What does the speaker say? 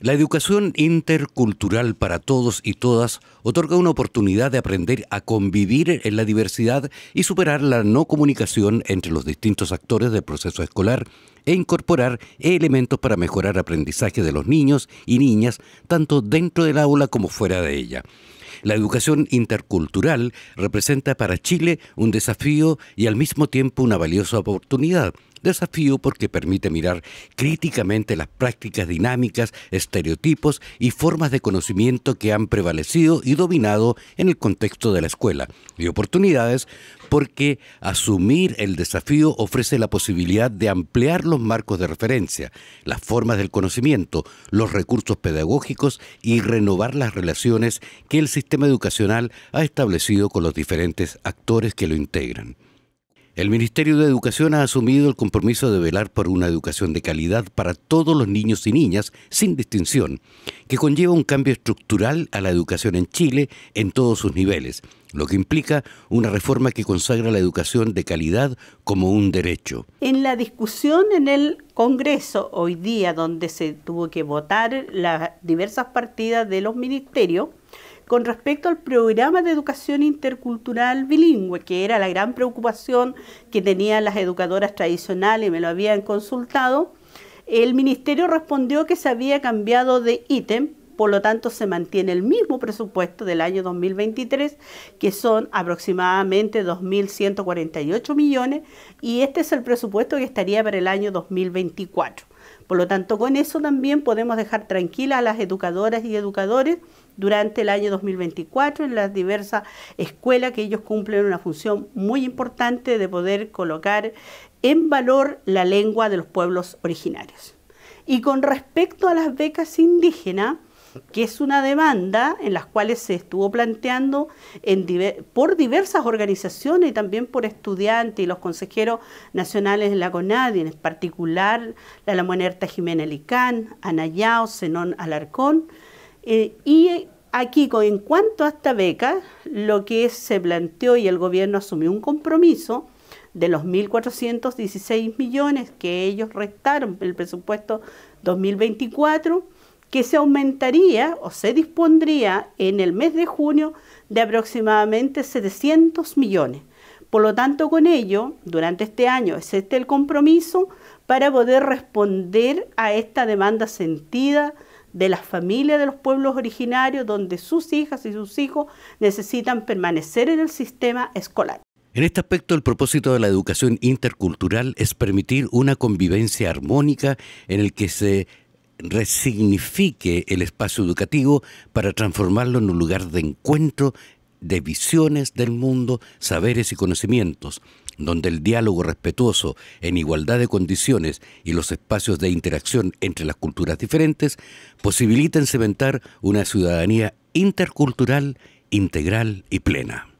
La educación intercultural para todos y todas otorga una oportunidad de aprender a convivir en la diversidad y superar la no comunicación entre los distintos actores del proceso escolar e incorporar elementos para mejorar el aprendizaje de los niños y niñas tanto dentro del aula como fuera de ella. La educación intercultural representa para Chile un desafío y al mismo tiempo una valiosa oportunidad. Desafío porque permite mirar críticamente las prácticas dinámicas, estereotipos y formas de conocimiento que han prevalecido y dominado en el contexto de la escuela. Y oportunidades porque asumir el desafío ofrece la posibilidad de ampliar los marcos de referencia, las formas del conocimiento, los recursos pedagógicos y renovar las relaciones que el sistema educacional ha establecido con los diferentes actores que lo integran. El Ministerio de Educación ha asumido el compromiso de velar por una educación de calidad para todos los niños y niñas, sin distinción, que conlleva un cambio estructural a la educación en Chile en todos sus niveles, lo que implica una reforma que consagra la educación de calidad como un derecho. En la discusión en el Congreso hoy día, donde se tuvo que votar las diversas partidas de los ministerios, con respecto al programa de educación intercultural bilingüe, que era la gran preocupación que tenían las educadoras tradicionales, me lo habían consultado, el ministerio respondió que se había cambiado de ítem, por lo tanto se mantiene el mismo presupuesto del año 2023, que son aproximadamente 2.148 millones, y este es el presupuesto que estaría para el año 2024. Por lo tanto, con eso también podemos dejar tranquilas a las educadoras y educadores durante el año 2024 en las diversas escuelas que ellos cumplen una función muy importante de poder colocar en valor la lengua de los pueblos originarios. Y con respecto a las becas indígenas, que es una demanda en las cuales se estuvo planteando por diversas organizaciones y también por estudiantes y los consejeros nacionales de la CONADI, en particular la Lamonerta Jiménez Licán, Anayao, Zenón Alarcón. Eh, y aquí, en cuanto a esta beca, lo que se planteó y el gobierno asumió un compromiso de los 1.416 millones que ellos restaron el presupuesto 2024 que se aumentaría o se dispondría en el mes de junio de aproximadamente 700 millones. Por lo tanto, con ello, durante este año es este el compromiso para poder responder a esta demanda sentida de las familias de los pueblos originarios donde sus hijas y sus hijos necesitan permanecer en el sistema escolar. En este aspecto, el propósito de la educación intercultural es permitir una convivencia armónica en el que se resignifique el espacio educativo para transformarlo en un lugar de encuentro de visiones del mundo, saberes y conocimientos, donde el diálogo respetuoso en igualdad de condiciones y los espacios de interacción entre las culturas diferentes posibiliten cementar una ciudadanía intercultural, integral y plena.